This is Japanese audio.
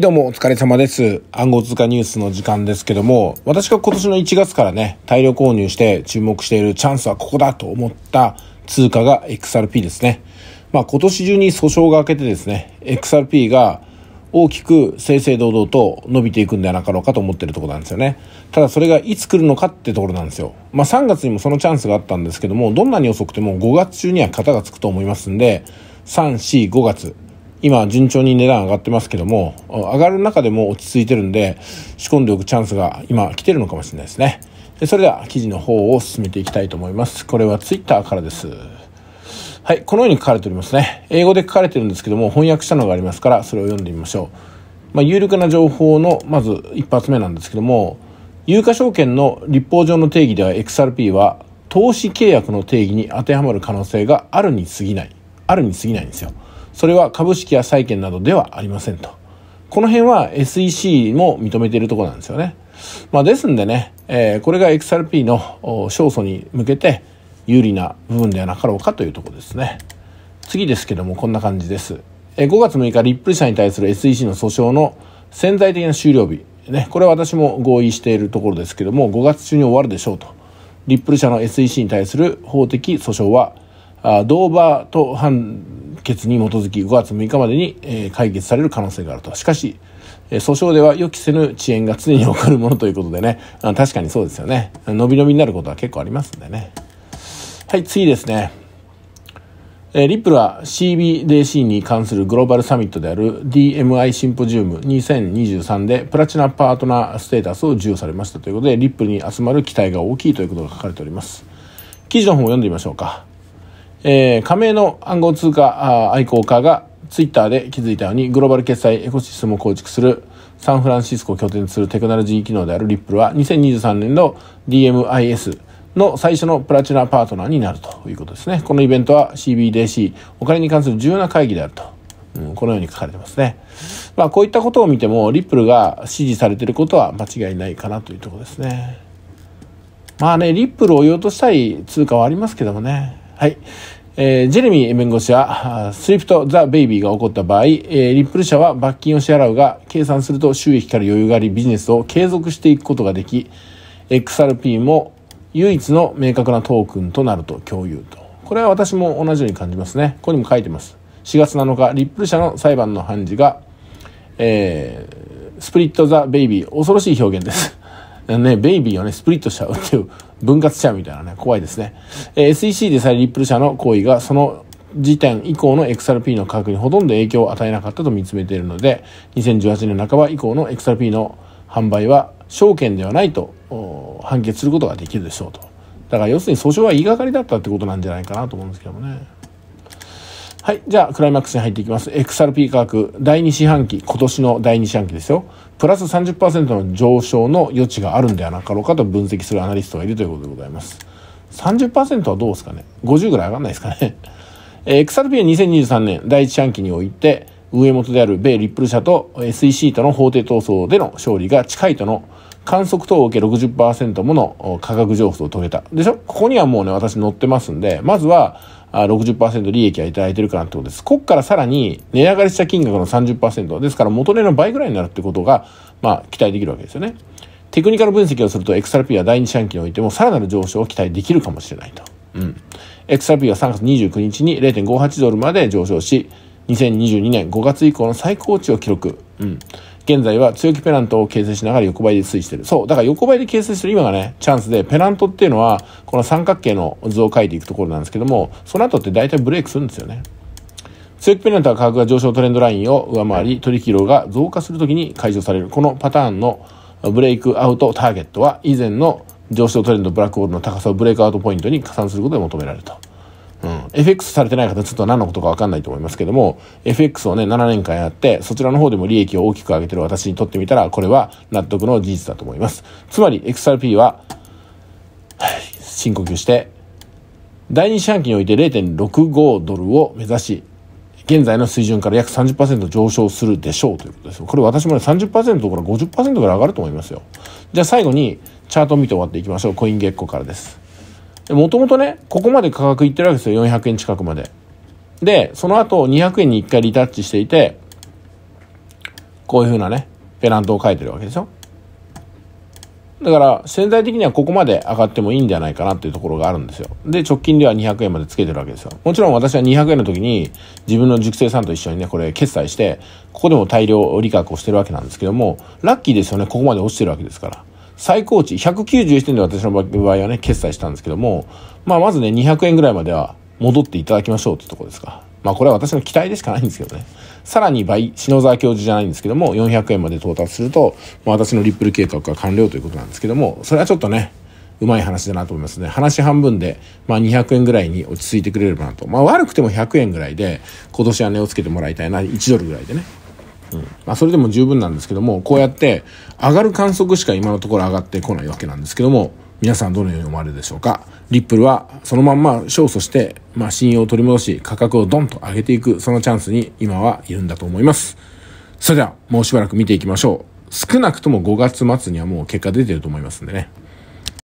どうもお疲れ様です。暗号通貨ニュースの時間ですけども、私が今年の1月からね、大量購入して注目しているチャンスはここだと思った通貨が XRP ですね。まあ今年中に訴訟が明けてですね、XRP が大きく正々堂々と伸びていくんではなかろうかと思ってるところなんですよね。ただそれがいつ来るのかってところなんですよ。まあ3月にもそのチャンスがあったんですけども、どんなに遅くても5月中には型がつくと思いますんで、3、4、5月今順調に値段上がってますけども上がる中でも落ち着いてるんで仕込んでおくチャンスが今来てるのかもしれないですねでそれでは記事の方を進めていきたいと思いますこれは twitter からですはいこのように書かれておりますね英語で書かれてるんですけども翻訳したのがありますからそれを読んでみましょう、まあ、有力な情報のまず一発目なんですけども有価証券の立法上の定義では XRP は投資契約の定義に当てはまる可能性があるに過ぎないあるに過ぎないんですよそれは株式や債券などではありませんと。この辺は SEC も認めているところなんですよね。まあ、ですんでね、えー、これが XRP の勝訴に向けて有利な部分ではなかろうかというところですね。次ですけども、こんな感じです。え5月6日、リップル社に対する SEC の訴訟の潜在的な終了日。ね、これは私も合意しているところですけども、5月中に終わるでしょうと。リップル社の SEC に対する法的訴訟は、あドーバーと判決に基づき5月6日までに、え解決される可能性があると。しかし、え訴訟では予期せぬ遅延が常に起こるものということでね、あ確かにそうですよね。伸び伸びになることは結構ありますんでね。はい、次ですね。えリップルは CBDC に関するグローバルサミットである DMI シンポジウム2023でプラチナパートナーステータスを授与されましたということで、リップルに集まる期待が大きいということが書かれております。記事の方を読んでみましょうか。えー、加盟の暗号通貨愛好家がツイッターで気づいたようにグローバル決済エコシステムを構築するサンフランシスコを拠点とするテクノロジー機能であるリップルは2023年の DMIS の最初のプラチナパートナーになるということですね。このイベントは CBDC、お金に関する重要な会議であると。うん、このように書かれてますね。まあ、こういったことを見ても、リップルが支持されていることは間違いないかなというところですね。まあね、リップルを追い落としたい通貨はありますけどもね。はい。えー、ジェレミー弁護士は、スリフト・ザ・ベイビーが起こった場合、えー、リップル社は罰金を支払うが、計算すると収益から余裕があり、ビジネスを継続していくことができ、XRP も唯一の明確なトークンとなると共有と。これは私も同じように感じますね。ここにも書いてます。4月7日、リップル社の裁判の判事が、えー、スプリット・ザ・ベイビー、恐ろしい表現です。ね、ベイビーをね、スプリットしちゃうっていう、分割しちゃうみたいなね、怖いですね。え SEC でさえリップル社の行為が、その時点以降の XRP の価格にほとんど影響を与えなかったと見つめているので、2018年半ば以降の XRP の販売は証券ではないと判決することができるでしょうと。だから要するに訴訟は言いがかりだったってことなんじゃないかなと思うんですけどもね。はい。じゃあ、クライマックスに入っていきます。XRP 価格、第2四半期、今年の第2四半期ですよ。プラス30%の上昇の余地があるんではなかろうかと分析するアナリストがいるということでございます。30%はどうですかね ?50 ぐらい上がんないですかね。え ー、XRP は2023年第1四半期において、上元である米リップル社と SEC との法廷闘争での勝利が近いとの観測等を受け60%もの価格上昇を遂げた。でしょここにはもうね、私載ってますんで、まずは、60%利益はいただいてるかなってことです。こっからさらに値上がりした金額の30%、ですから元値の倍ぐらいになるってことが、まあ、期待できるわけですよね。テクニカル分析をすると XRP は第2四半期においてもさらなる上昇を期待できるかもしれないと。うん。XRP は3月29日に0.58ドルまで上昇し、2022年5月以降の最高値を記録。うん。現在は強気ペナントを形成しながら横ばいで推移してる。そう。だから横ばいで形成してる今がね、チャンスで、ペナントっていうのは、この三角形の図を描いていくところなんですけども、その後って大体ブレイクするんですよね。強気ペナントは価格が上昇トレンドラインを上回り、取引量が増加するときに解除される。このパターンのブレイクアウトターゲットは、以前の上昇トレンドブラックホールの高さをブレイクアウトポイントに加算することで求められると。FX されてない方、ちょっと何のことかわかんないと思いますけども、FX をね、7年間やって、そちらの方でも利益を大きく上げてる私にとってみたら、これは納得の事実だと思います。つまり、XRP は、深呼吸して、第2四半期において0.65ドルを目指し、現在の水準から約30%上昇するでしょうということです。これ私もね、30%から50%ぐらい上がると思いますよ。じゃあ最後に、チャートを見て終わっていきましょう。コイン月光からです。もともとね、ここまで価格いってるわけですよ、400円近くまで。で、その後200円に1回リタッチしていて、こういうふうなね、ペナントを書いてるわけでしょ。だから潜在的にはここまで上がってもいいんじゃないかなっていうところがあるんですよ。で、直近では200円までつけてるわけですよ。もちろん私は200円の時に自分の熟成さんと一緒にね、これ決済して、ここでも大量利確をしてるわけなんですけども、ラッキーですよね、ここまで落ちてるわけですから。最高値191点で私の場合はね、決済したんですけども、まあまずね、200円ぐらいまでは戻っていただきましょうってとこですか。まあこれは私の期待でしかないんですけどね。さらに倍、篠沢教授じゃないんですけども、400円まで到達すると、まあ、私のリップル計画が完了ということなんですけども、それはちょっとね、うまい話だなと思いますね。話半分で、まあ、200円ぐらいに落ち着いてくれればなと。まあ、悪くても100円ぐらいで、今年は値をつけてもらいたいな、1ドルぐらいでね。うんまあ、それでも十分なんですけどもこうやって上がる観測しか今のところ上がってこないわけなんですけども皆さんどのように思われるでしょうかリップルはそのまんま勝訴して、まあ、信用を取り戻し価格をドンと上げていくそのチャンスに今はいるんだと思いますそれではもうしばらく見ていきましょう少なくとも5月末にはもう結果出てると思いますんでね